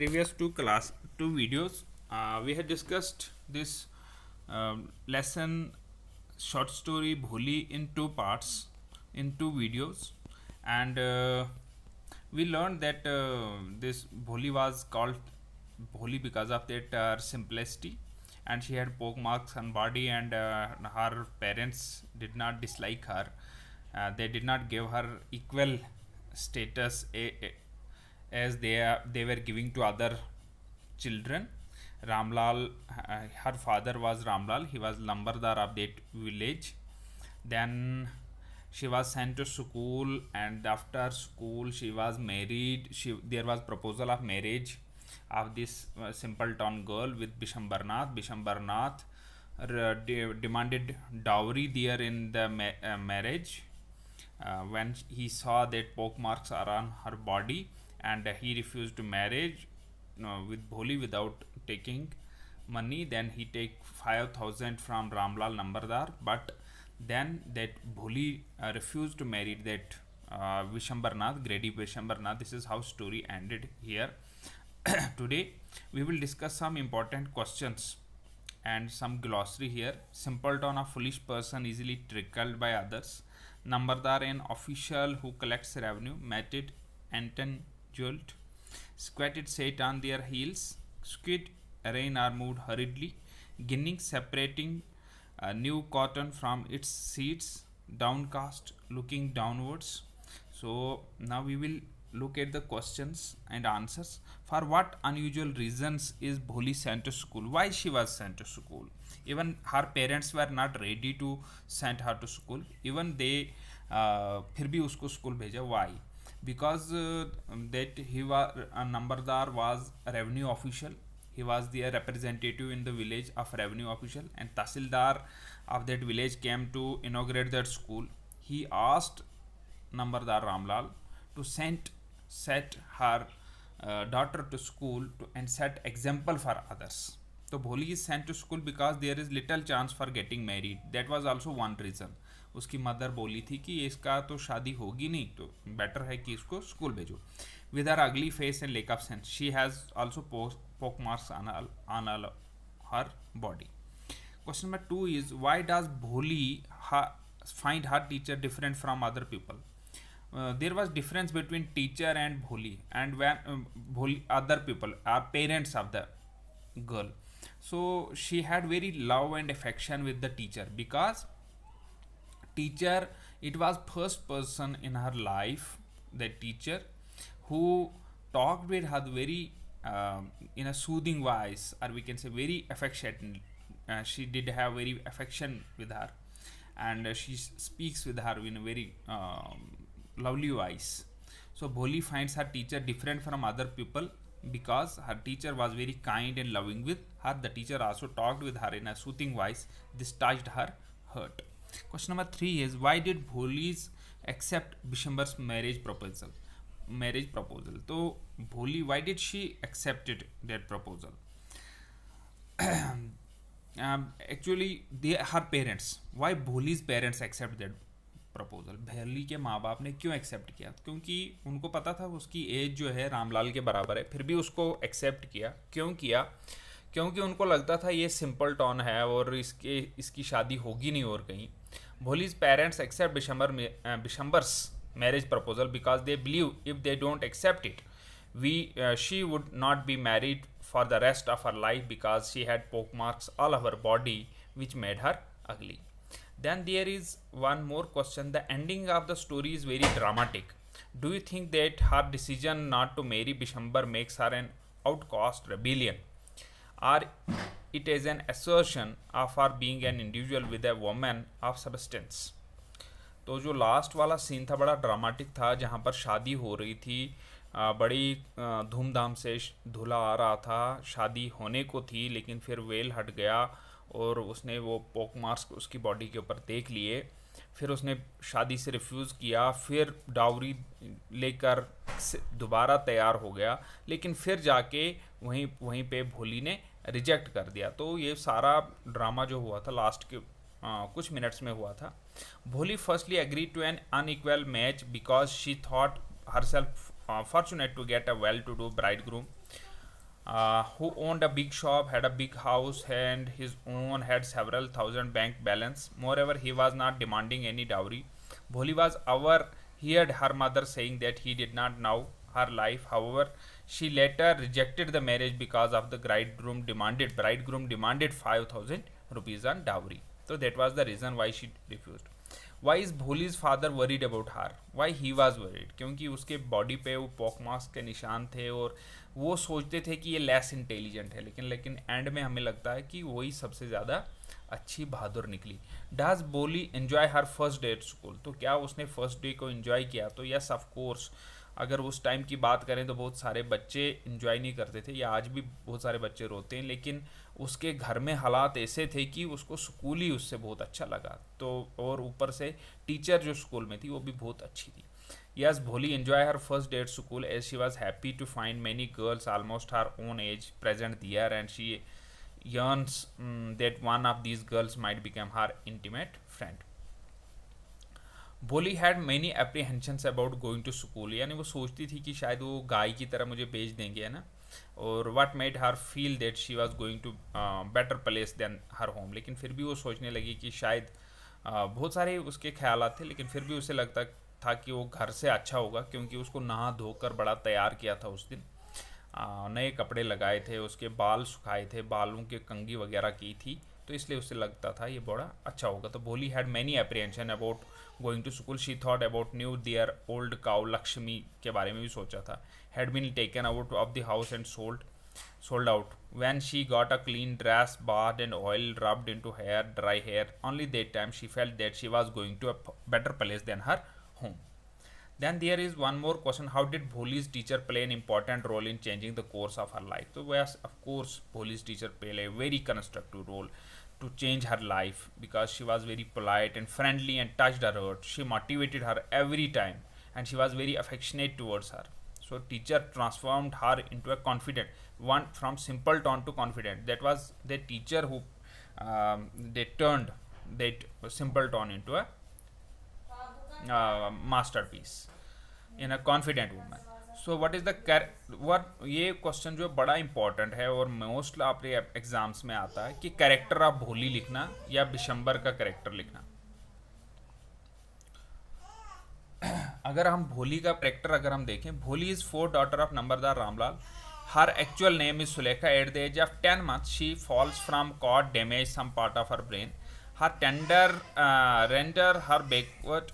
previous two class two videos uh, we had discussed this um, lesson short story Bholi in two parts in two videos and uh, we learned that uh, this Bholi was called Bholi because of that uh, simplicity and she had pock marks on body and uh, her parents did not dislike her uh, they did not give her equal status a, a as they they were giving to other children. Ramlal, uh, her father was Ramlal. He was Lambardar of that village. Then she was sent to school, and after school she was married. She there was proposal of marriage of this uh, simpleton girl with Bishambarnath. Bishambarnath uh, de demanded dowry there in the ma uh, marriage. Uh, when he saw that pock marks are on her body, and he refused marriage no, with Bholi without taking money. Then he take 5,000 from Ramlal Nambardar, but then that Bholi uh, refused to marry that uh, Vishambarnath, Grady Vishambarnath. This is how story ended here. Today we will discuss some important questions and some glossary here. Simpleton, a foolish person easily trickled by others. Nambardar, an official who collects revenue, met it Anton jolt. Squatted sat on their heels. Squid rain are moved hurriedly. Ginning separating new cotton from its seeds. Downcast looking downwards. So now we will look at the questions and answers. For what unusual reasons is Bholi sent to school? Why she was sent to school? Even her parents were not ready to send her to school. Even they uh, फिर भी उसको school भेजा Why? because uh, um, that he was uh, numberdar was revenue official he was the representative in the village of revenue official and Tasildar of that village came to inaugurate that school he asked numberdar Ramlal to send set her uh, daughter to school to, and set example for others so Bholi is sent to school because there is little chance for getting married that was also one reason उसकी mother बोली थी कि इसका तो शादी होगी नहीं तो बेटर है कि इसको स्कूल भेजो with her ugly face and lack of sense she has also pock marks on her body question number two is why does Bholi find her teacher different from other people there was difference between teacher and Bholi and when Bholi other people are parents of the girl so she had very love and affection with the teacher because teacher it was first person in her life the teacher who talked with her very uh, in a soothing voice or we can say very affectionate uh, she did have very affection with her and uh, she speaks with her in a very um, lovely voice so bholi finds her teacher different from other people because her teacher was very kind and loving with her the teacher also talked with her in a soothing voice this touched her heart question number three is why did Bholi's accept Bishamber's marriage proposal marriage proposal तो Bholi why did she accepted that proposal actually they her parents why Bholi's parents accept that proposal भैली के माँ बाप ने क्यों accept किया क्योंकि उनको पता था उसकी एज जो है रामलाल के बराबर है फिर भी उसको एक्सेप्ट किया क्यों किया क्योंकि उनको लगता था ये सिंपल टॉन है और इसके इसकी शादी होगी नहीं और कहीं Bholi's parents accept Bishambar, uh, Bishambar's marriage proposal because they believe if they don't accept it, we uh, she would not be married for the rest of her life because she had pockmarks marks all over her body which made her ugly. Then there is one more question. The ending of the story is very dramatic. Do you think that her decision not to marry Bishambar makes her an outcast rebellion? Are it is an assertion of her being an individual with a woman of substance तो जो last वाला scene था बड़ा dramatic था जहाँ पर शादी हो रही थी बड़ी धूमधाम से धुला आ रहा था शादी होने को थी लेकिन फिर वेल हट गया और उसने वो पोक मार्क्स उसकी बॉडी के ऊपर देख लिए फिर उसने शादी से रिफ्यूज़ किया फिर डावरी लेकर दोबारा तैयार हो गया लेकिन फिर जाके वहीं वहीं पे भोली ने रिजेक्ट कर दिया तो ये सारा ड्रामा जो हुआ था लास्ट के आ, कुछ मिनट्स में हुआ था Bholi firstly agree to an unequal match because she thought herself fortunate to get a well to do bridegroom who owned a big shop had a big house and his own had several thousand bank balance moreover he was not demanding any dowry Bholi was overheard her mother saying that he did not know her life. However, she later rejected the marriage because of the bridegroom demanded bridegroom demanded 5000 rupees on dowry. So that was the reason why she refused. Why is Bholi's father worried about her why he was worried क्योंकि उसके body पे वो pock mask के निशान थे और वो सोचते थे कि ये लेस इंटेलिजेंट है lekin लेकिन एंड में हमें लगता है कि वही sabse zyada अच्छी बहादुर निकली does Bholi enjoy her first day at school तो क्या उसने फर्स्ट डे को एंजॉय किया तो यस ऑफ कोर्स अगर उस टाइम की बात करें तो बहुत सारे बच्चे इन्जॉय नहीं करते थे या आज भी बहुत सारे बच्चे रोते हैं लेकिन उसके घर में हालात ऐसे थे कि उसको स्कूल ही उससे बहुत अच्छा लगा तो और ऊपर से टीचर जो स्कूल में थी वो भी बहुत अच्छी थी yes Bholi enjoy her first day at school as she was happy to find many girls almost her own age present there and she yearns that one of these girls might become her intimate friend Bholi had many apprehensions about going to school यानी वो सोचती थी कि शायद वो गाय की तरह मुझे भेज देंगे है ना और what made her feel that she was going to better place than her home लेकिन फिर भी वो सोचने लगी कि शायद बहुत सारे उसके ख्याल थे लेकिन फिर भी उसे लगता था कि वो घर से अच्छा होगा क्योंकि उसको नहा धोकर बड़ा तैयार किया था उस दिन नए कपड़े लगाए थे उसके बाल सुखाए थे बालों के कंगी वगैरह की थी तो इसलिए उसे लगता था ये बड़ा अच्छा होगा तो Bholi had many apprehension about going to school she thought about new their old cow Lakshmi के बारे में भी सोचा था had been taken out of the house and sold sold out when she got a clean dress bath and oil rubbed into hair dry hair only that time she felt that she was going to a better place than her home Then there is one more question. How did Bholi's teacher play an important role in changing the course of her life? So yes, of course, Bholi's teacher played a very constructive role to change her life because she was very polite and friendly and touched her heart. She motivated her every time and she was very affectionate towards her. So teacher transformed her into a confident one from simpleton to confident. That was the teacher who um, they turned that simpleton into a master in a confident woman so what is the what ये question जो बड़ा important है और most आपके exams में आता है कि कैरेक्टर आप भोली लिखना या बिशंबर का कैरेक्टर लिखना अगर हम भोली का कैरेक्टर अगर हम देखें Bholi is fourth daughter of Numberdar Ramlal her actual name is Sulekha at the age of ten month she falls from cot damage some part of her brain her tender render her backward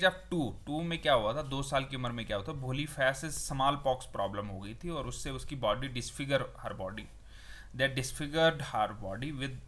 जब टू टू में क्या हुआ था दो साल की उम्र में क्या हुआ था Bholi face small small pox problem हो गई थी और उससे उसकी body disfigure her body that disfigured her body with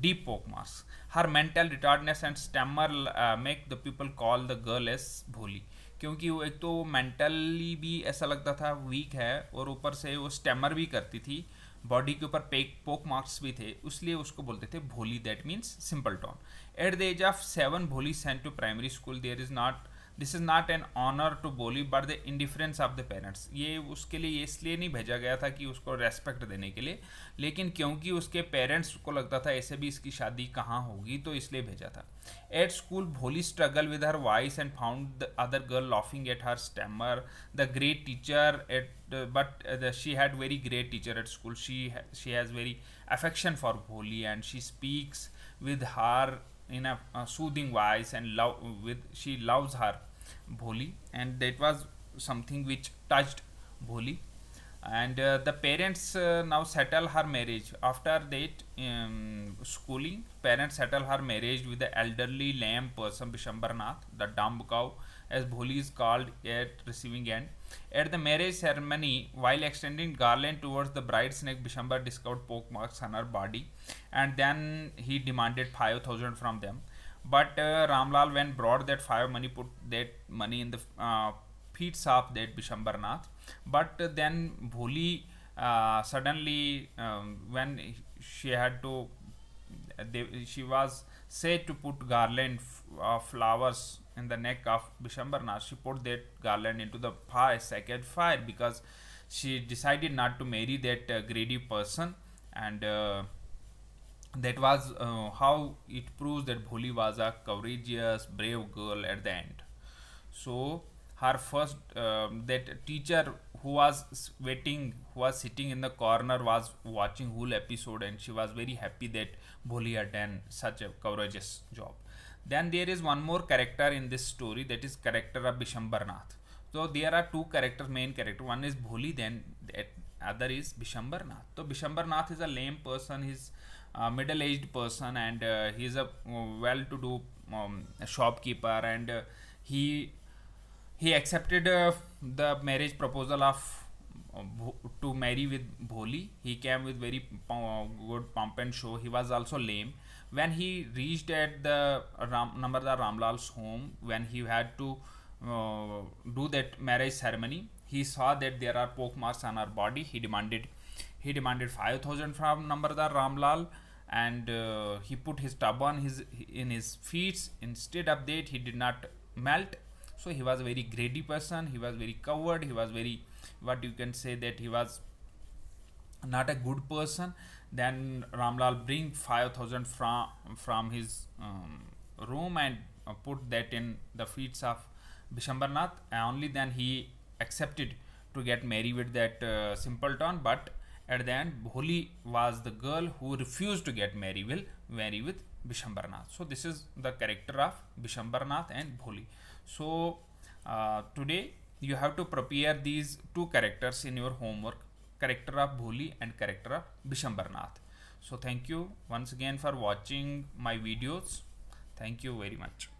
deep pock marks her mental retardness and stammer make the people call the girl as Bholi क्योंकि वो एक तो मेंटली भी ऐसा लगता था वीक है और ऊपर से वो स्टेमर भी करती थी uh, बॉडी के ऊपर पेक पोक मार्क्स भी थे इसलिए उसको बोलते थे Bholi that means simpleton at the age of seven Bholi sent to primary school there is not this is not an honour to Bholi but the indifference of the parents ये उसके लिए इसलिए नहीं भेजा गया था कि उसको रेस्पेक्ट देने के लिए लेकिन क्योंकि उसके पेरेंट्स को लगता था ऐसे भी इसकी शादी कहाँ होगी तो इसलिए भेजा था at school Bholi struggle with her voice and found the other girl laughing at her stammer the great teacher at but she had very great teacher at school she she has very affection for Bholi and she speaks with her in a soothing voice and love with she loves her Bholi and that was something which touched Bholi and uh, the parents uh, now settle her marriage after that um, schooling parents settle her marriage with the elderly lame person Bishambarnath the dumb cow as Bholi is called at receiving end at the marriage ceremony while extending garland towards the bride's neck Bishambar discovered poke marks on her body and then he demanded 5000 from them but uh, Ramlal, when brought that fire money, put that money in the uh, feet of that Bishambarnath. But uh, then Bholi uh, suddenly, um, when she had to, they, she was said to put garland of uh, flowers in the neck of Bishambarnath. She put that garland into the fire, sacred fire, because she decided not to marry that uh, greedy person and uh, that was uh, how it proves that Bholi was a courageous, brave girl at the end. So her first uh, that teacher who was waiting, who was sitting in the corner, was watching whole episode, and she was very happy that Bholi had done such a courageous job. Then there is one more character in this story that is character of Bishambarnath. So there are two characters, main character. One is Bholi, then other is Bishambarnath. So Bishambarnath is a lame person, he's a middle-aged person and uh, he's a uh, well-to-do um, shopkeeper and uh, he he accepted uh, the marriage proposal of um, to marry with Bholi. He came with very uh, good pump and show. He was also lame. When he reached at the Ram, Namarda Ramlal's home, when he had to uh, do that marriage ceremony, he saw that there are poke marks on her body. He demanded he demanded 5000 from Ram Ramlal and uh, he put his on his in his feet. Instead of that, he did not melt. So he was a very greedy person. He was very coward. He was very what you can say that he was not a good person. Then Ramlal bring 5000 from from his um, room and uh, put that in the feet of Bishambarnath. Only then he accepted to get married with that uh, simpleton but at the end Bholi was the girl who refused to get married will marry with Bishambarnath. So this is the character of Bishambarnath and Bholi. So uh, today you have to prepare these two characters in your homework character of Bholi and character of Bishambarnath. So thank you once again for watching my videos. Thank you very much.